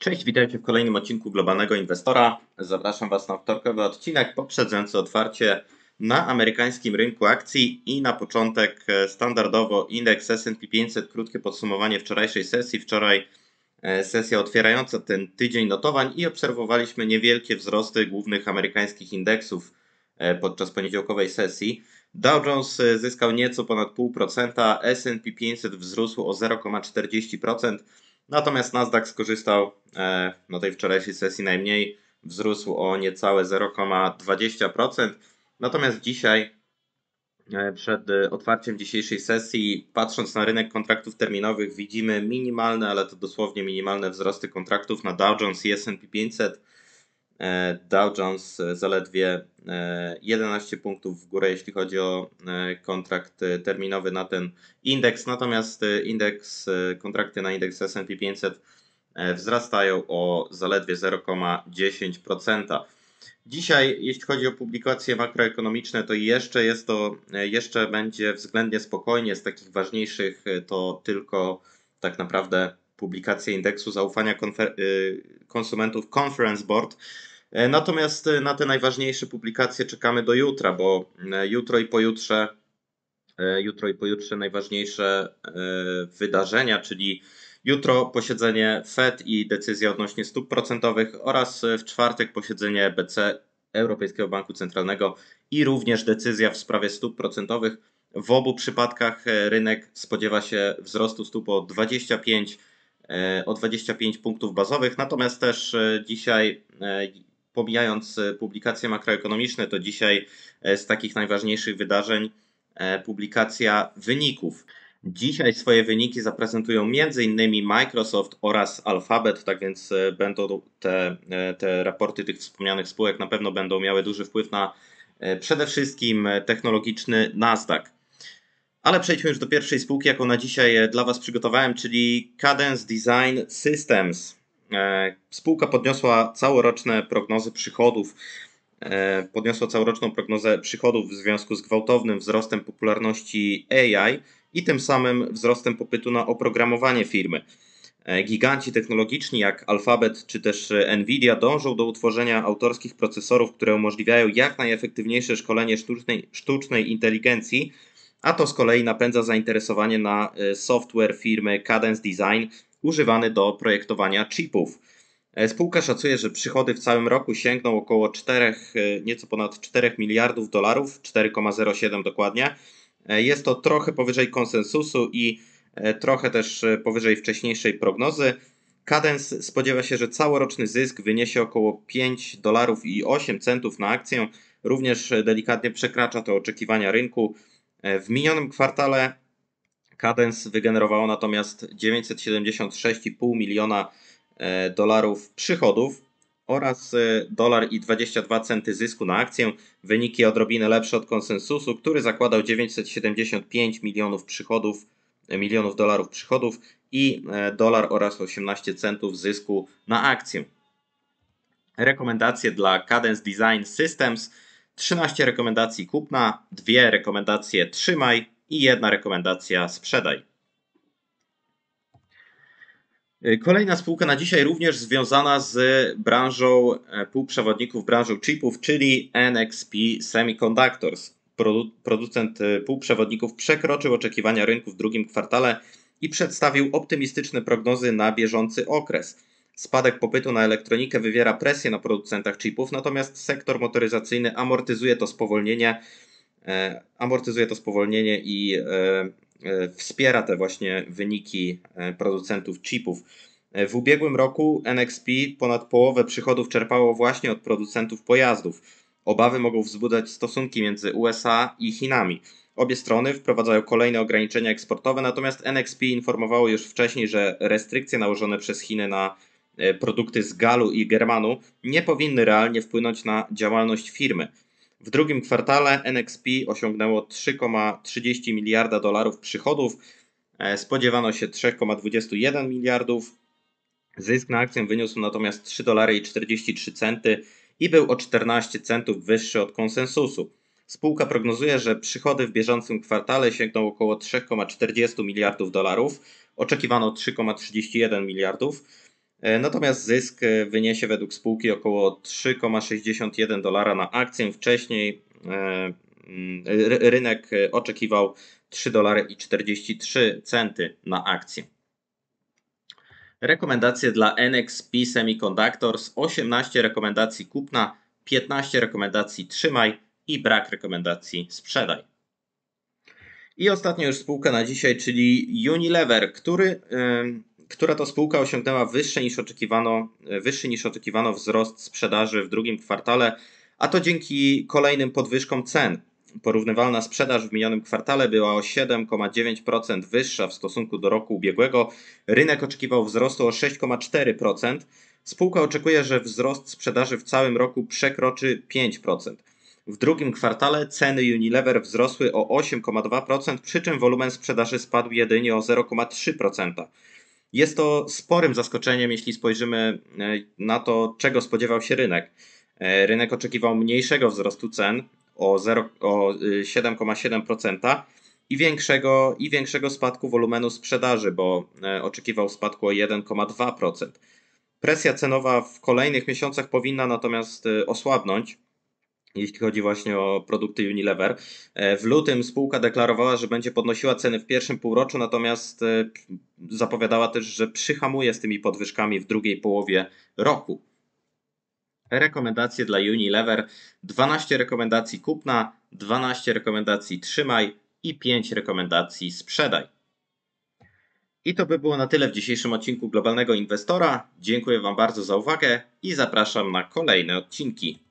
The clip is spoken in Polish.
Cześć, witajcie w kolejnym odcinku Globalnego Inwestora. Zapraszam Was na wtorkowy odcinek poprzedzający otwarcie na amerykańskim rynku akcji i na początek e, standardowo indeks S&P 500, krótkie podsumowanie wczorajszej sesji. Wczoraj e, sesja otwierająca ten tydzień notowań i obserwowaliśmy niewielkie wzrosty głównych amerykańskich indeksów e, podczas poniedziałkowej sesji. Dow Jones zyskał nieco ponad 0,5%, S&P 500 wzrósł o 0,40%. Natomiast Nasdaq skorzystał e, na no, tej wczorajszej sesji najmniej, wzrósł o niecałe 0,20%. Natomiast dzisiaj, e, przed e, otwarciem dzisiejszej sesji, patrząc na rynek kontraktów terminowych, widzimy minimalne, ale to dosłownie minimalne wzrosty kontraktów na Dow Jones i SP 500 E, Dow Jones e, zaledwie 11 e, punktów w górę, jeśli chodzi o kontrakt terminowy na ten indeks, natomiast indeks, kontrakty na indeks S&P 500 wzrastają o zaledwie 0,10%. Dzisiaj, jeśli chodzi o publikacje makroekonomiczne, to jeszcze jest to, jeszcze będzie względnie spokojnie. Z takich ważniejszych to tylko tak naprawdę publikację indeksu zaufania konfer- y, konsumentów Conference Board. E, natomiast e, na te najważniejsze publikacje czekamy do jutra, bo e, jutro i pojutrze, jutro i pojutrze najważniejsze wydarzenia, czyli jutro posiedzenie Fed i decyzja odnośnie stóp procentowych oraz w czwartek posiedzenie BC Europejskiego Banku Centralnego i również decyzja w sprawie stóp procentowych. W obu przypadkach rynek spodziewa się wzrostu stóp o 25 E, o 25 punktów bazowych. Natomiast też e, dzisiaj, e, pomijając publikacje makroekonomiczne, to dzisiaj z takich najważniejszych wydarzeń publikacja wyników. Dzisiaj swoje wyniki zaprezentują m.in. Microsoft oraz Alphabet, tak więc będą te, te raporty tych wspomnianych spółek na pewno będą miały duży wpływ na przede wszystkim technologiczny Nasdaq. Ale przejdźmy już do pierwszej spółki, jaką na dzisiaj e, dla Was przygotowałem, czyli Cadence Design Systems. E, spółka podniosła całoroczne prognozy przychodów. E, podniosła całoroczną prognozę przychodów w związku z gwałtownym wzrostem popularności AI i tym samym wzrostem popytu na oprogramowanie firmy. Giganci technologiczni jak Alphabet czy też Nvidia dążą do utworzenia autorskich procesorów, które umożliwiają jak najefektywniejsze szkolenie sztucznej, sztucznej inteligencji a to z kolei napędza zainteresowanie na y, software firmy Cadence Design używany do projektowania chipów. E, spółka szacuje, że przychody w całym roku sięgną około 4, y, nieco ponad 4 miliardów dolarów, 4,07 dokładnie. E, jest to trochę powyżej konsensusu i e, trochę też powyżej wcześniejszej prognozy. Cadence spodziewa się, że całoroczny zysk wyniesie około 5 dolarów i 8 centów na akcję. Również delikatnie przekracza to oczekiwania rynku. E, w minionym kwartale Cadence wygenerowało natomiast 976,5 miliona e, dolarów przychodów oraz e, dolar i 22 centy zysku na akcję. Wyniki odrobinę lepsze od konsensusu, który zakładał 975 milionów przychodów, milionów dolarów przychodów i dolar oraz 18 centów zysku na akcję. Rekomendacje dla Cadence Design Systems – 13 rekomendacji kupna, dwie rekomendacje trzymaj i jedna rekomendacja sprzedaj. Y, kolejna spółka na dzisiaj również związana z branżą e, półprzewodników, branżą chipów, czyli NXP Semiconductors. Producent y, półprzewodników przekroczył oczekiwania rynku w drugim kwartale i przedstawił optymistyczne prognozy na bieżący okres. Spadek popytu na elektronikę wywiera presję na producentach chipów, natomiast sektor motoryzacyjny amortyzuje to spowolnienie, e, amortyzuje to spowolnienie i e, e, wspiera te właśnie wyniki producentów chipów. W ubiegłym roku NXP ponad połowę przychodów czerpało właśnie od producentów pojazdów. Obawy mogą wzbudzać stosunki między USA i Chinami. Obie strony wprowadzają kolejne ograniczenia eksportowe, natomiast NXP informowało już wcześniej, że restrykcje nałożone przez Chiny na E, produkty z Galu i Germanu nie powinny realnie wpłynąć na działalność firmy. W drugim kwartale NXP osiągnęło 3,30 miliarda dolarów przychodów, e, spodziewano się 3,21 miliardów. Zysk na akcję wyniósł natomiast 3,43 dolary i był o 14 centów wyższy od konsensusu. Spółka prognozuje, że przychody w bieżącym kwartale sięgną około 3,40 miliardów dolarów, oczekiwano 3,31 miliardów. E, natomiast zysk e, wyniesie według spółki około 3,61 dolara na akcję. Wcześniej e, mm, rynek oczekiwał 3,43 dolary i centy na akcję. Rekomendacje dla NXP Semiconductors 18 rekomendacji kupna, 15 rekomendacji trzymaj i brak rekomendacji sprzedaj. I ostatnia już spółka na dzisiaj, czyli Unilever, który która to spółka osiągnęła wyższy niż oczekiwano, e, wyższy niż oczekiwano wzrost sprzedaży w drugim kwartale, a to dzięki kolejnym podwyżkom cen. Porównywalna sprzedaż w minionym kwartale była o 7,9% wyższa w stosunku do roku ubiegłego. Rynek oczekiwał wzrostu o 6,4%. Spółka oczekuje, że wzrost sprzedaży w całym roku przekroczy 5%. W drugim kwartale ceny Unilever wzrosły o 8,2%, przy czym wolumen sprzedaży spadł jedynie o 0,3%. Jest to sporym zaskoczeniem, jeśli spojrzymy e, na to, czego spodziewał się rynek. E, rynek oczekiwał mniejszego wzrostu cen o, 7,7% y, i większego, i większego spadku wolumenu sprzedaży, bo e, oczekiwał spadku o 1,2%. Presja cenowa w kolejnych miesiącach powinna natomiast y, osłabnąć jeśli chodzi właśnie o produkty Unilever. E, w lutym spółka deklarowała, że będzie podnosiła ceny w pierwszym półroczu, natomiast e, zapowiadała też, że przyhamuje z tymi podwyżkami w drugiej połowie roku. Rekomendacje dla Unilever: 12 rekomendacji kupna, 12 rekomendacji trzymaj i 5 rekomendacji sprzedaj. I to by było na tyle w dzisiejszym odcinku Globalnego Inwestora. Dziękuję Wam bardzo za uwagę i zapraszam na kolejne odcinki.